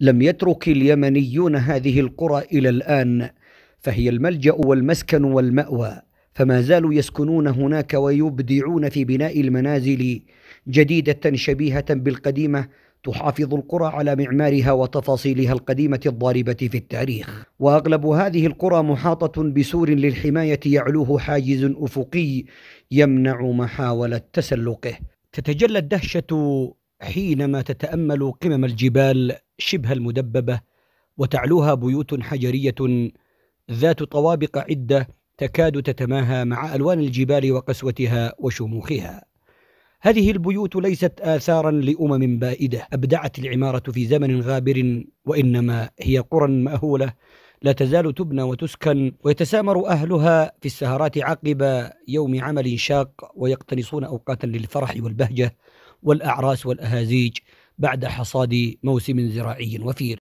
لم يترك اليمنيون هذه القرى الى الان فهي الملجا والمسكن والماوى فما زالوا يسكنون هناك ويبدعون في بناء المنازل جديده شبيهه بالقديمه تحافظ القرى على معمارها وتفاصيلها القديمه الضاربه في التاريخ واغلب هذه القرى محاطه بسور للحمايه يعلوه حاجز افقي يمنع محاوله تسلقه تتجلى الدهشه حينما تتامل قمم الجبال شبه المدببه وتعلوها بيوت حجريه ذات طوابق عده تكاد تتماهى مع الوان الجبال وقسوتها وشموخها هذه البيوت ليست آثارا لأمم بائدة أبدعت العمارة في زمن غابر وإنما هي قرى مأهولة لا تزال تبنى وتسكن ويتسامر أهلها في السهرات عقب يوم عمل شاق ويقتنصون أوقاتا للفرح والبهجة والأعراس والأهازيج بعد حصاد موسم زراعي وفير